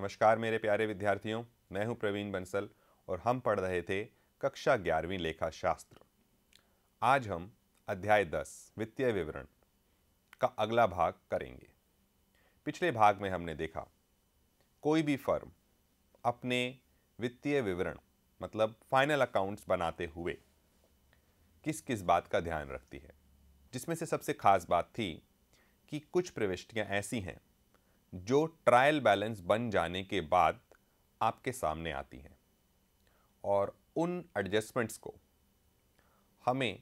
नमस्कार मेरे प्यारे विद्यार्थियों मैं हूं प्रवीण बंसल और हम पढ़ रहे थे कक्षा ग्यारहवीं लेखा शास्त्र आज हम अध्याय दस वित्तीय विवरण का अगला भाग करेंगे पिछले भाग में हमने देखा कोई भी फर्म अपने वित्तीय विवरण मतलब फाइनल अकाउंट्स बनाते हुए किस किस बात का ध्यान रखती है जिसमें से सबसे खास बात थी कि कुछ प्रविष्टियां ऐसी हैं जो ट्रायल बैलेंस बन जाने के बाद आपके सामने आती हैं और उन एडजस्टमेंट्स को हमें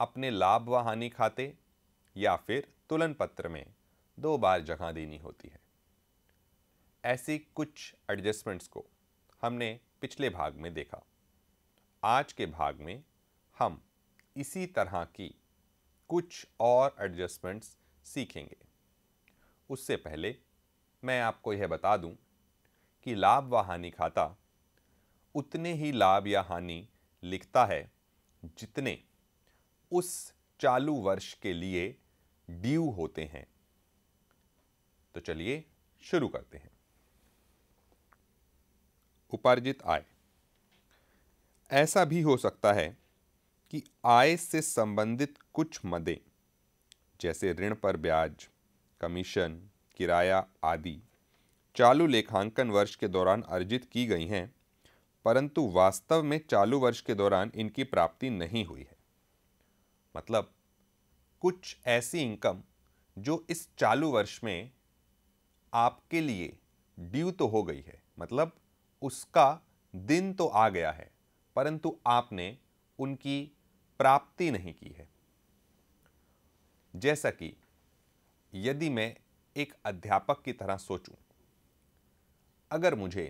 अपने लाभ व हानि खाते या फिर तुलन पत्र में दो बार जगह देनी होती है ऐसी कुछ एडजस्टमेंट्स को हमने पिछले भाग में देखा आज के भाग में हम इसी तरह की कुछ और एडजस्टमेंट्स सीखेंगे उससे पहले मैं आपको यह बता दूं कि लाभ व हानि खाता उतने ही लाभ या हानि लिखता है जितने उस चालू वर्ष के लिए ड्यू होते हैं तो चलिए शुरू करते हैं उपार्जित आय ऐसा भी हो सकता है कि आय से संबंधित कुछ मदें जैसे ऋण पर ब्याज कमीशन किराया आदि चालू लेखांकन वर्ष के दौरान अर्जित की गई हैं परंतु वास्तव में चालू वर्ष के दौरान इनकी प्राप्ति नहीं हुई है मतलब कुछ ऐसी इनकम जो इस चालू वर्ष में आपके लिए ड्यू तो हो गई है मतलब उसका दिन तो आ गया है परंतु आपने उनकी प्राप्ति नहीं की है जैसा कि यदि मैं एक अध्यापक की तरह सोचूं अगर मुझे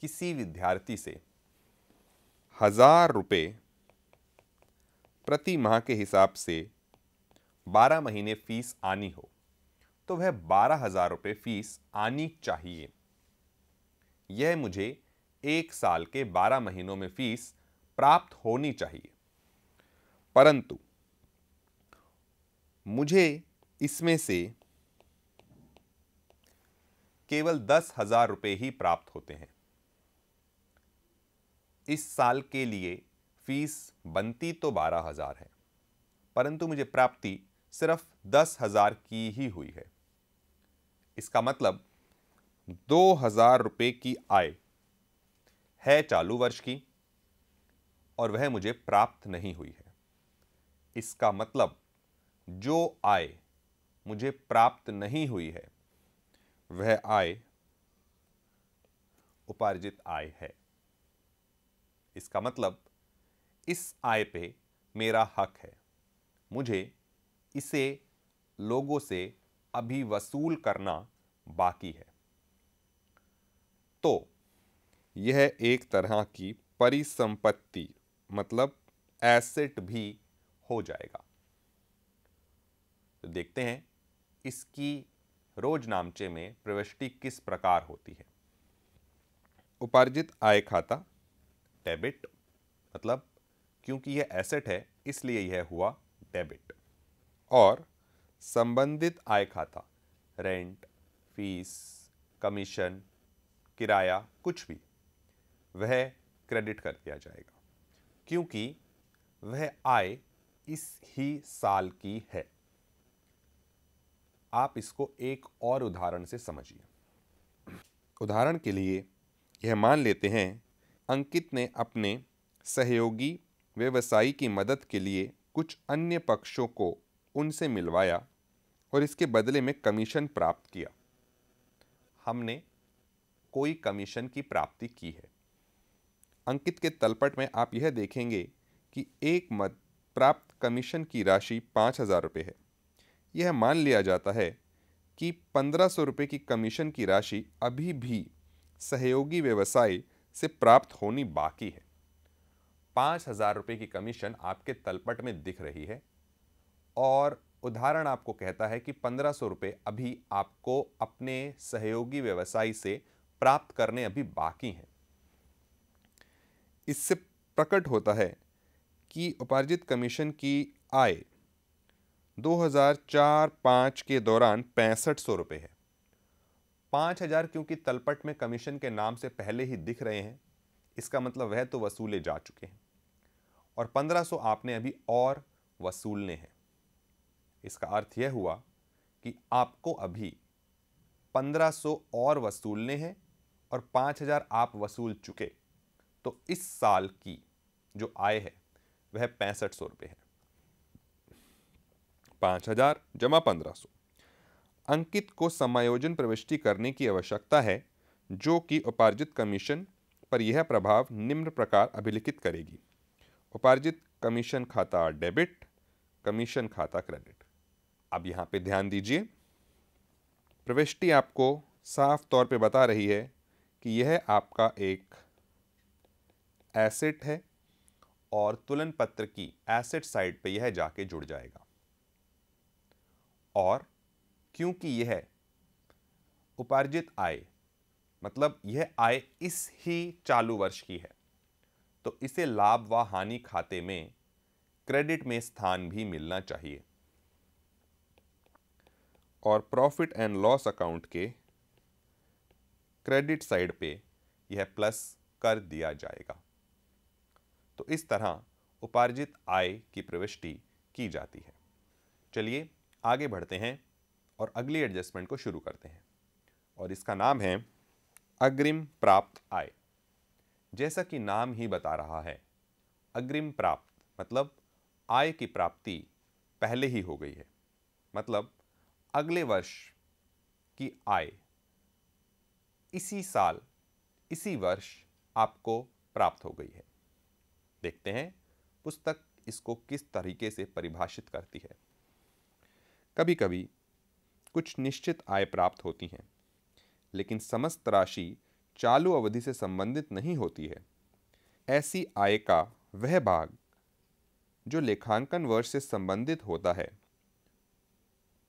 किसी विद्यार्थी से हजार रुपये प्रति माह के हिसाब से बारह महीने फीस आनी हो तो वह बारह हजार रुपये फीस आनी चाहिए यह मुझे एक साल के बारह महीनों में फीस प्राप्त होनी चाहिए परंतु मुझे इसमें से केवल दस हजार रुपये ही प्राप्त होते हैं इस साल के लिए फीस बनती तो बारह हजार है परंतु मुझे प्राप्ति सिर्फ दस हजार की ही हुई है इसका मतलब दो हजार रुपये की आय है चालू वर्ष की और वह मुझे प्राप्त नहीं हुई है इसका मतलब जो आय मुझे प्राप्त नहीं हुई है वह आय उपार्जित आय है इसका मतलब इस आय पे मेरा हक है मुझे इसे लोगों से अभी वसूल करना बाकी है तो यह एक तरह की परिसंपत्ति मतलब एसेट भी हो जाएगा तो देखते हैं इसकी रोज नामचे में प्रविष्टि किस प्रकार होती है उपार्जित आय खाता डेबिट मतलब क्योंकि यह एसेट है इसलिए यह हुआ डेबिट और संबंधित आय खाता रेंट फीस कमीशन किराया कुछ भी वह क्रेडिट कर दिया जाएगा क्योंकि वह आय इस ही साल की है आप इसको एक और उदाहरण से समझिए उदाहरण के लिए यह मान लेते हैं अंकित ने अपने सहयोगी व्यवसायी की मदद के लिए कुछ अन्य पक्षों को उनसे मिलवाया और इसके बदले में कमीशन प्राप्त किया हमने कोई कमीशन की प्राप्ति की है अंकित के तलपट में आप यह देखेंगे कि एक मत प्राप्त कमीशन की राशि पाँच हज़ार रुपये है यह मान लिया जाता है कि पंद्रह सौ रुपये की कमीशन की राशि अभी भी सहयोगी व्यवसाय से प्राप्त होनी बाकी है पाँच हज़ार रुपये की कमीशन आपके तलपट में दिख रही है और उदाहरण आपको कहता है कि पंद्रह सौ रुपये अभी आपको अपने सहयोगी व्यवसाय से प्राप्त करने अभी बाकी हैं इससे प्रकट होता है कि उपार्जित कमीशन की आय 2004-5 के दौरान पैंसठ सौ रुपये है पाँच हज़ार क्योंकि तलपट में कमीशन के नाम से पहले ही दिख रहे हैं इसका मतलब वह तो वसूले जा चुके हैं और पंद्रह सौ आपने अभी और वसूलने हैं इसका अर्थ यह हुआ कि आपको अभी पंद्रह सौ और वसूलने हैं और पाँच हज़ार आप वसूल चुके तो इस साल की जो आय है वह पैंसठ सौ रुपये है पाँच हजार जमा पंद्रह सौ अंकित को समायोजन प्रविष्टि करने की आवश्यकता है जो कि उपार्जित कमीशन पर यह प्रभाव निम्न प्रकार अभिलिखित करेगी उपार्जित कमीशन खाता डेबिट कमीशन खाता क्रेडिट अब यहाँ पे ध्यान दीजिए प्रविष्टि आपको साफ तौर पे बता रही है कि यह आपका एक एसेट है और तुलन पत्र की एसेट साइड पे यह जाके जुड़ जाएगा और क्योंकि यह उपार्जित आय मतलब यह आय इस ही चालू वर्ष की है तो इसे लाभ व हानि खाते में क्रेडिट में स्थान भी मिलना चाहिए और प्रॉफिट एंड लॉस अकाउंट के क्रेडिट साइड पे यह प्लस कर दिया जाएगा तो इस तरह उपार्जित आय की प्रविष्टि की जाती है चलिए आगे बढ़ते हैं और अगली एडजस्टमेंट को शुरू करते हैं और इसका नाम है अग्रिम प्राप्त आय जैसा कि नाम ही बता रहा है अग्रिम प्राप्त मतलब आय की प्राप्ति पहले ही हो गई है मतलब अगले वर्ष की आय इसी साल इसी वर्ष आपको प्राप्त हो गई है देखते हैं पुस्तक इसको किस तरीके से परिभाषित करती है कभी कभी कुछ निश्चित आय प्राप्त होती हैं लेकिन समस्त राशि चालू अवधि से संबंधित नहीं होती है ऐसी आय का वह भाग जो लेखांकन वर्ष से संबंधित होता है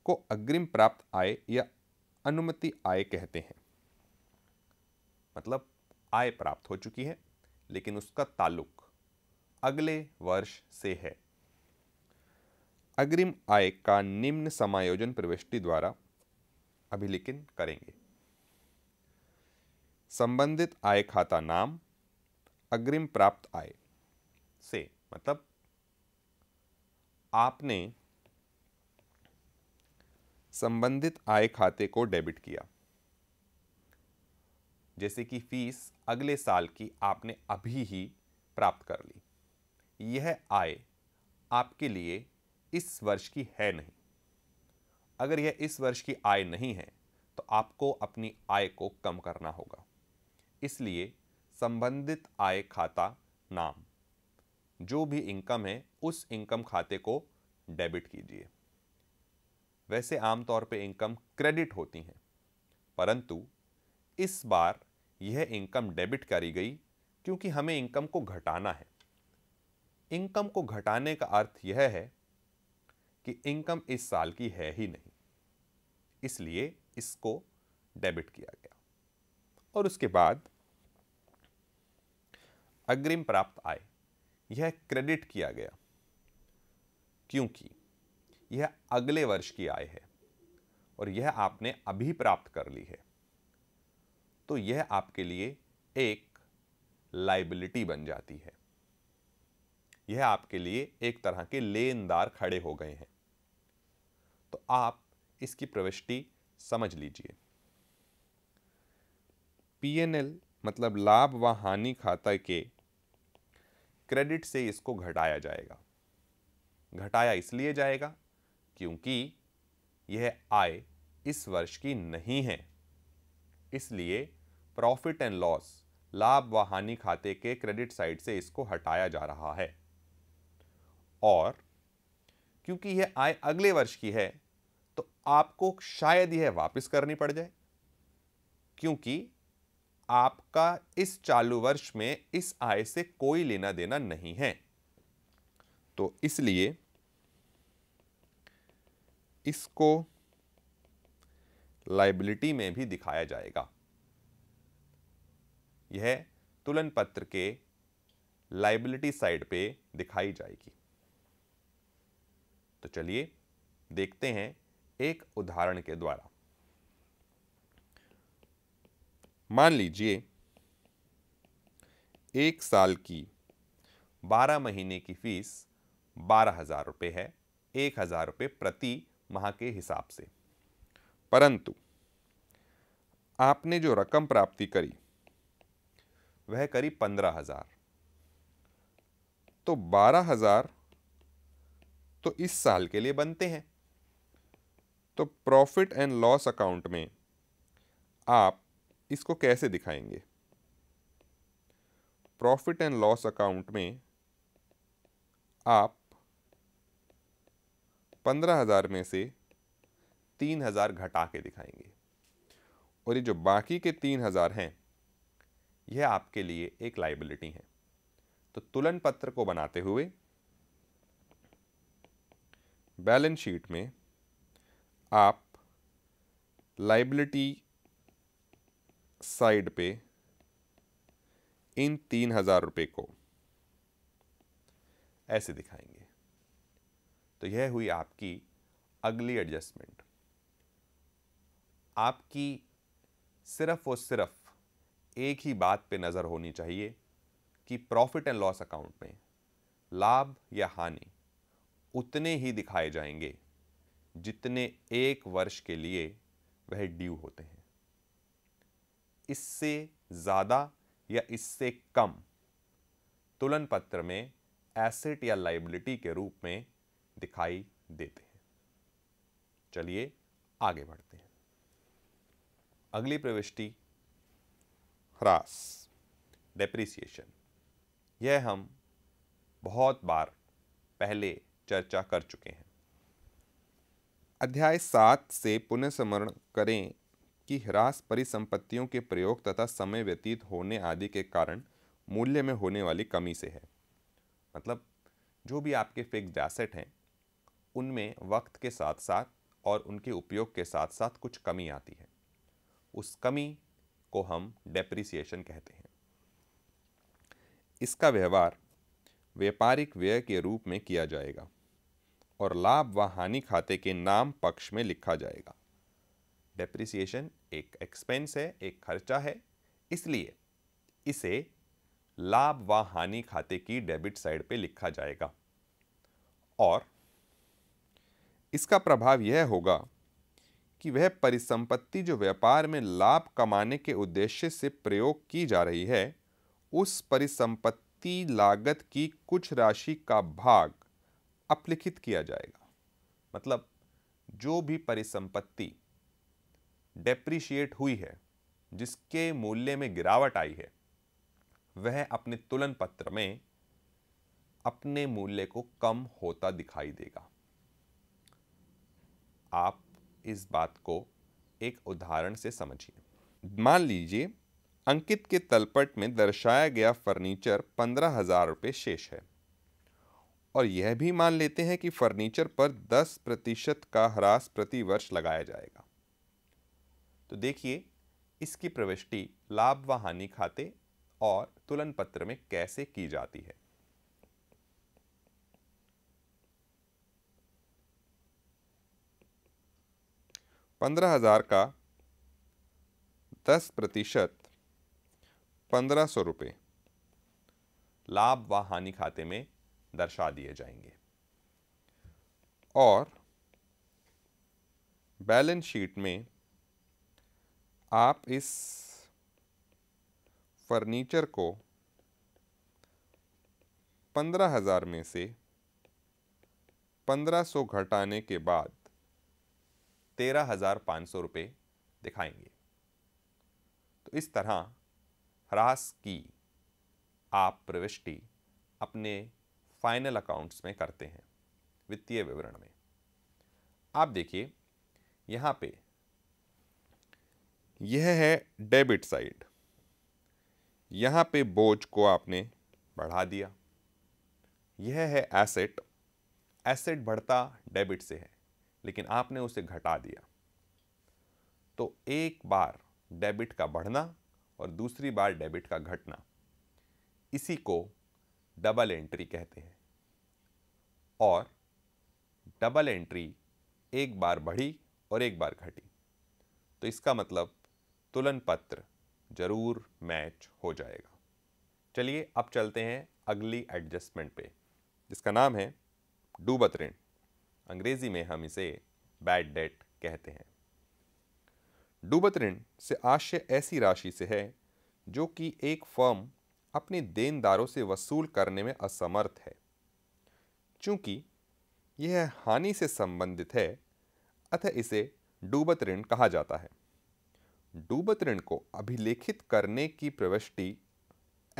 को अग्रिम प्राप्त आय या अनुमति आय कहते हैं मतलब आय प्राप्त हो चुकी है लेकिन उसका ताल्लुक अगले वर्ष से है अग्रिम आय का निम्न समायोजन प्रविष्टि द्वारा अभिलेखन करेंगे संबंधित आय खाता नाम अग्रिम प्राप्त आय से मतलब आपने संबंधित आय खाते को डेबिट किया जैसे कि फीस अगले साल की आपने अभी ही प्राप्त कर ली यह आय आपके लिए इस वर्ष की है नहीं अगर यह इस वर्ष की आय नहीं है तो आपको अपनी आय को कम करना होगा इसलिए संबंधित आय खाता नाम जो भी इनकम है उस इनकम खाते को डेबिट कीजिए वैसे आमतौर पर इनकम क्रेडिट होती हैं परंतु इस बार यह इनकम डेबिट करी गई क्योंकि हमें इनकम को घटाना है इनकम को घटाने का अर्थ यह है कि इनकम इस साल की है ही नहीं इसलिए इसको डेबिट किया गया और उसके बाद अग्रिम प्राप्त आय यह क्रेडिट किया गया क्योंकि यह अगले वर्ष की आय है और यह आपने अभी प्राप्त कर ली है तो यह आपके लिए एक लाइबिलिटी बन जाती है यह आपके लिए एक तरह के लेनदार खड़े हो गए हैं तो आप इसकी प्रविष्टि समझ लीजिए पीएनएल मतलब लाभ व हानि खाता के क्रेडिट से इसको घटाया जाएगा घटाया इसलिए जाएगा क्योंकि यह आय इस वर्ष की नहीं है इसलिए प्रॉफिट एंड लॉस लाभ व हानि खाते के क्रेडिट साइड से इसको हटाया जा रहा है और क्योंकि यह आय अगले वर्ष की है तो आपको शायद यह वापस करनी पड़ जाए क्योंकि आपका इस चालू वर्ष में इस आय से कोई लेना देना नहीं है तो इसलिए इसको लाइबिलिटी में भी दिखाया जाएगा यह तुलन पत्र के लाइबिलिटी साइड पे दिखाई जाएगी तो चलिए देखते हैं एक उदाहरण के द्वारा मान लीजिए एक साल की बारह महीने की फीस बारह हज़ार रुपये है एक हज़ार रुपये प्रति माह के हिसाब से परंतु आपने जो रकम प्राप्ति करी वह करीब पंद्रह हज़ार तो बारह हज़ार तो इस साल के लिए बनते हैं तो प्रॉफिट एंड लॉस अकाउंट में आप इसको कैसे दिखाएंगे प्रॉफिट एंड लॉस अकाउंट में आप पंद्रह हज़ार में से तीन हज़ार घटा के दिखाएंगे और ये जो बाकी के तीन हज़ार हैं यह आपके लिए एक लाइबिलिटी है तो तुलन पत्र को बनाते हुए बैलेंस शीट में आप लाइबिलिटी साइड पे इन तीन हज़ार रुपये को ऐसे दिखाएंगे तो यह हुई आपकी अगली एडजस्टमेंट आपकी सिर्फ और सिर्फ एक ही बात पे नज़र होनी चाहिए कि प्रॉफिट एंड लॉस अकाउंट में लाभ या हानि उतने ही दिखाए जाएंगे जितने एक वर्ष के लिए वह ड्यू होते हैं इससे ज़्यादा या इससे कम तुलन पत्र में एसेट या लाइबिलिटी के रूप में दिखाई देते हैं चलिए आगे बढ़ते हैं अगली प्रविष्टि ह्रास डेप्रिसिएशन यह हम बहुत बार पहले चर्चा कर चुके हैं अध्याय सात से पुनः स्मरण करें कि ह्रास परिसंपत्तियों के प्रयोग तथा समय व्यतीत होने आदि के कारण मूल्य में होने वाली कमी से है मतलब जो भी आपके फिक्स एसेट हैं उनमें वक्त के साथ साथ और उनके उपयोग के साथ साथ कुछ कमी आती है उस कमी को हम डेप्रिसिएशन कहते हैं इसका व्यवहार व्यापारिक व्यय के रूप में किया जाएगा और लाभ व हानि खाते के नाम पक्ष में लिखा जाएगा डेप्रिसिएशन एक एक्सपेंस है एक खर्चा है इसलिए इसे लाभ व हानि खाते की डेबिट साइड पे लिखा जाएगा और इसका प्रभाव यह होगा कि वह परिसंपत्ति जो व्यापार में लाभ कमाने के उद्देश्य से प्रयोग की जा रही है उस परिसंपत्ति लागत की कुछ राशि का भाग अपलिखित किया जाएगा मतलब जो भी परिसंपत्ति डेप्रिशिएट हुई है जिसके मूल्य में गिरावट आई है वह अपने तुलन पत्र में अपने मूल्य को कम होता दिखाई देगा आप इस बात को एक उदाहरण से समझिए मान लीजिए अंकित के तलपट में दर्शाया गया फर्नीचर पंद्रह हजार रुपये शेष है और यह भी मान लेते हैं कि फर्नीचर पर 10 प्रतिशत का ह्रास प्रति वर्ष लगाया जाएगा तो देखिए इसकी प्रविष्टि लाभ व हानि खाते और तुलन पत्र में कैसे की जाती है पंद्रह हजार का दस प्रतिशत पंद्रह सौ रुपये लाभ व हानि खाते में दर्शा दिए जाएंगे और बैलेंस शीट में आप इस फर्नीचर को पंद्रह हज़ार में से पंद्रह सौ घटाने के बाद तेरह हज़ार पाँच सौ रुपये दिखाएंगे तो इस तरह ह्रास की आप प्रविष्टि अपने फाइनल अकाउंट्स में करते हैं वित्तीय विवरण में आप देखिए यहाँ पे यह है डेबिट साइड यहाँ पे बोझ को आपने बढ़ा दिया यह है एसेट एसेट बढ़ता डेबिट से है लेकिन आपने उसे घटा दिया तो एक बार डेबिट का बढ़ना और दूसरी बार डेबिट का घटना इसी को डबल एंट्री कहते हैं और डबल एंट्री एक बार बढ़ी और एक बार घटी तो इसका मतलब तुलन पत्र ज़रूर मैच हो जाएगा चलिए अब चलते हैं अगली एडजस्टमेंट पे जिसका नाम है डूबत ऋण अंग्रेज़ी में हम इसे बैड डेट कहते हैं डूबत ऋण से आशय ऐसी राशि से है जो कि एक फर्म अपने देनदारों से वसूल करने में असमर्थ है चूँकि यह हानि से संबंधित है अतः इसे डूबत ऋण कहा जाता है डूबत ऋण को अभिलेखित करने की प्रविष्टि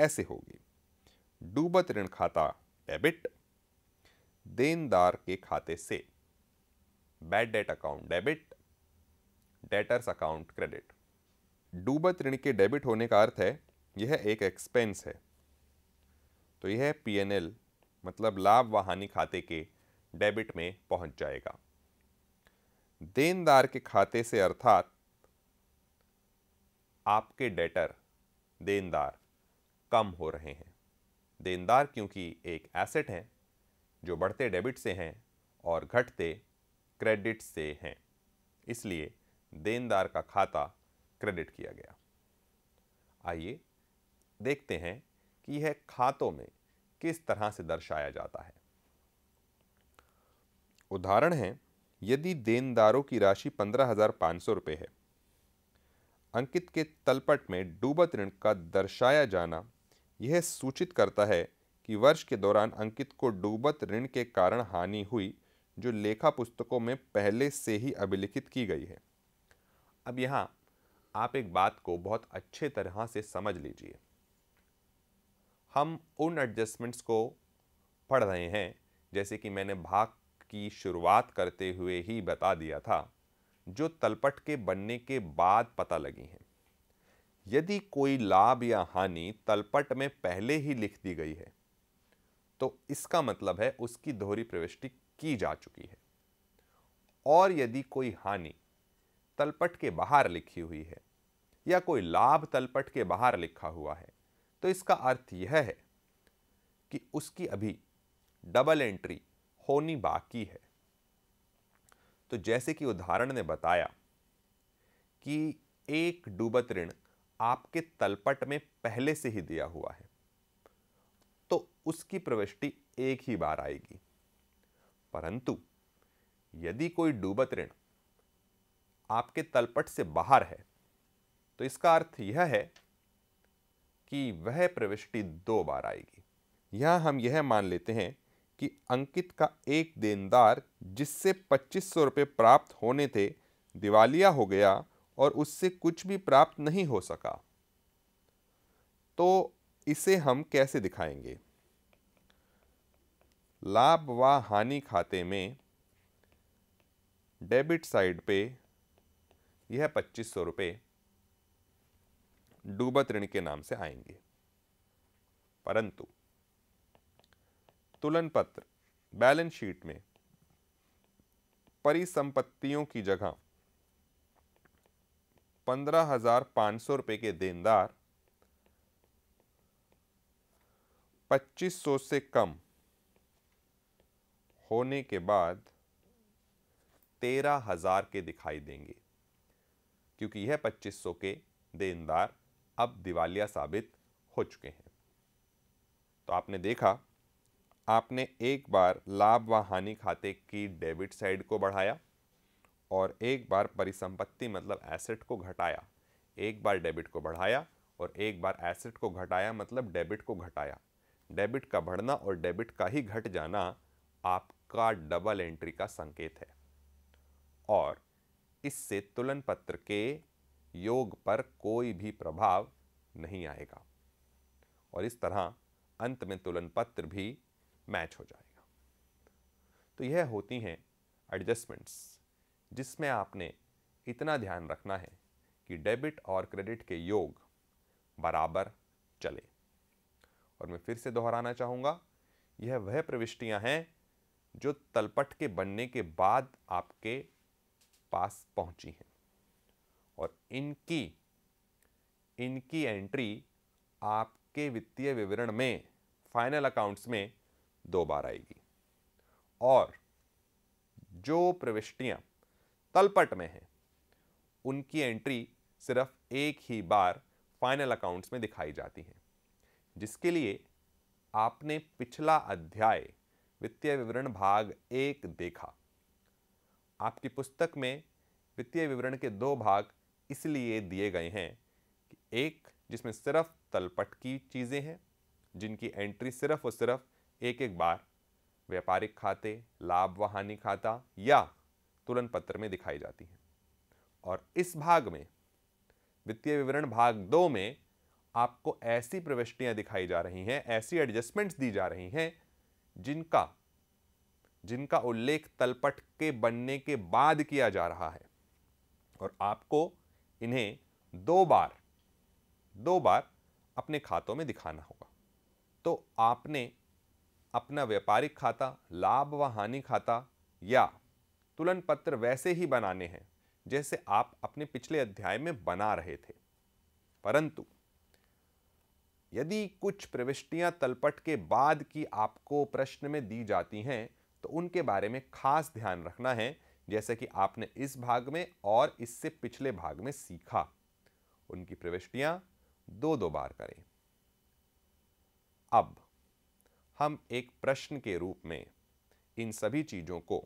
ऐसे होगी डूबत ऋण खाता डेबिट देनदार के खाते से bad debt account debit debtors account credit डूबत ऋण के डेबिट होने का अर्थ है यह एक एक्सपेंस है तो यह पीएनएल मतलब लाभ व हानि खाते के डेबिट में पहुंच जाएगा देनदार के खाते से अर्थात आपके डेटर देनदार कम हो रहे हैं देनदार क्योंकि एक एसेट हैं जो बढ़ते डेबिट से हैं और घटते क्रेडिट से हैं इसलिए देनदार का खाता क्रेडिट किया गया आइए देखते हैं कि यह खातों में किस तरह से दर्शाया जाता है उदाहरण है यदि देनदारों की राशि पंद्रह हजार पाँच सौ रुपये है अंकित के तलपट में डूबत ऋण का दर्शाया जाना यह सूचित करता है कि वर्ष के दौरान अंकित को डूबत ऋण के कारण हानि हुई जो लेखा पुस्तकों में पहले से ही अभिलिखित की गई है अब यहाँ आप एक बात को बहुत अच्छे तरह से समझ लीजिए हम उन एडजस्टमेंट्स को पढ़ रहे हैं जैसे कि मैंने भाग की शुरुआत करते हुए ही बता दिया था जो तलपट के बनने के बाद पता लगी हैं यदि कोई लाभ या हानि तलपट में पहले ही लिख दी गई है तो इसका मतलब है उसकी दोहरी प्रविष्टि की जा चुकी है और यदि कोई हानि तलपट के बाहर लिखी हुई है या कोई लाभ तलपट के बाहर लिखा हुआ है तो इसका अर्थ यह है कि उसकी अभी डबल एंट्री होनी बाकी है तो जैसे कि उदाहरण ने बताया कि एक डूबत ऋण आपके तलपट में पहले से ही दिया हुआ है तो उसकी प्रविष्टि एक ही बार आएगी परंतु यदि कोई डूबत ऋण आपके तलपट से बाहर है तो इसका अर्थ यह है कि वह प्रविष्टि दो बार आएगी यहाँ हम यह मान लेते हैं कि अंकित का एक देनदार जिससे पच्चीस सौ रुपये प्राप्त होने थे दिवालिया हो गया और उससे कुछ भी प्राप्त नहीं हो सका तो इसे हम कैसे दिखाएंगे लाभ व हानि खाते में डेबिट साइड पे यह पच्चीस सौ रुपये डूबत ऋण के नाम से आएंगे परंतु तुलन पत्र बैलेंस शीट में परिसंपत्तियों की जगह पंद्रह हजार पांच सौ रुपए के देनदार पच्चीस सौ से कम होने के बाद तेरह हजार के दिखाई देंगे क्योंकि यह पच्चीस सौ के देनदार अब दिवालिया साबित हो चुके हैं तो आपने देखा आपने एक बार लाभ व हानि खाते की डेबिट साइड को बढ़ाया और एक बार परिसंपत्ति मतलब एसेट को घटाया एक बार डेबिट को बढ़ाया और एक बार एसेट को घटाया मतलब डेबिट को घटाया डेबिट का बढ़ना और डेबिट का ही घट जाना आपका डबल एंट्री का संकेत है और इससे तुलन पत्र के योग पर कोई भी प्रभाव नहीं आएगा और इस तरह अंत में तुलन पत्र भी मैच हो जाएगा तो यह होती हैं एडजस्टमेंट्स जिसमें आपने इतना ध्यान रखना है कि डेबिट और क्रेडिट के योग बराबर चले और मैं फिर से दोहराना चाहूँगा यह वह प्रविष्टियाँ हैं जो तलपट के बनने के बाद आपके पास पहुँची हैं इनकी इनकी एंट्री आपके वित्तीय विवरण में फाइनल अकाउंट्स में दो बार आएगी और जो प्रविष्टियां तलपट में हैं उनकी एंट्री सिर्फ एक ही बार फाइनल अकाउंट्स में दिखाई जाती हैं जिसके लिए आपने पिछला अध्याय वित्तीय विवरण भाग एक देखा आपकी पुस्तक में वित्तीय विवरण के दो भाग इसलिए दिए गए हैं कि एक जिसमें सिर्फ तलपट की चीज़ें हैं जिनकी एंट्री सिर्फ और सिर्फ एक एक बार व्यापारिक खाते लाभ व हानि खाता या तुलन पत्र में दिखाई जाती हैं और इस भाग में वित्तीय विवरण भाग दो में आपको ऐसी प्रविष्टियां दिखाई जा रही हैं ऐसी एडजस्टमेंट्स दी जा रही हैं जिनका जिनका उल्लेख तलपट के बनने के बाद किया जा रहा है और आपको इन्हें दो बार दो बार अपने खातों में दिखाना होगा तो आपने अपना व्यापारिक खाता लाभ व हानि खाता या तुलन पत्र वैसे ही बनाने हैं जैसे आप अपने पिछले अध्याय में बना रहे थे परंतु यदि कुछ प्रविष्टियां तलपट के बाद की आपको प्रश्न में दी जाती हैं तो उनके बारे में खास ध्यान रखना है जैसे कि आपने इस भाग में और इससे पिछले भाग में सीखा उनकी प्रविष्टियां दो दो बार करें अब हम एक प्रश्न के रूप में इन सभी चीज़ों को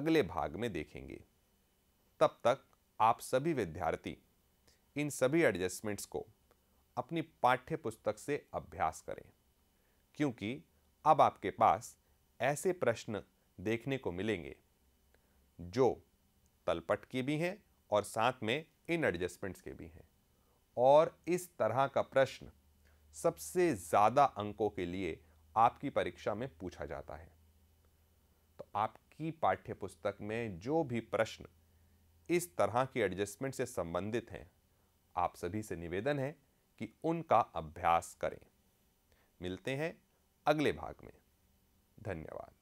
अगले भाग में देखेंगे तब तक आप सभी विद्यार्थी इन सभी एडजस्टमेंट्स को अपनी पाठ्य पुस्तक से अभ्यास करें क्योंकि अब आपके पास ऐसे प्रश्न देखने को मिलेंगे जो तलपट की भी हैं और साथ में इन एडजस्टमेंट्स के भी हैं और इस तरह का प्रश्न सबसे ज़्यादा अंकों के लिए आपकी परीक्षा में पूछा जाता है तो आपकी पाठ्यपुस्तक में जो भी प्रश्न इस तरह की एडजस्टमेंट से संबंधित हैं आप सभी से निवेदन है कि उनका अभ्यास करें मिलते हैं अगले भाग में धन्यवाद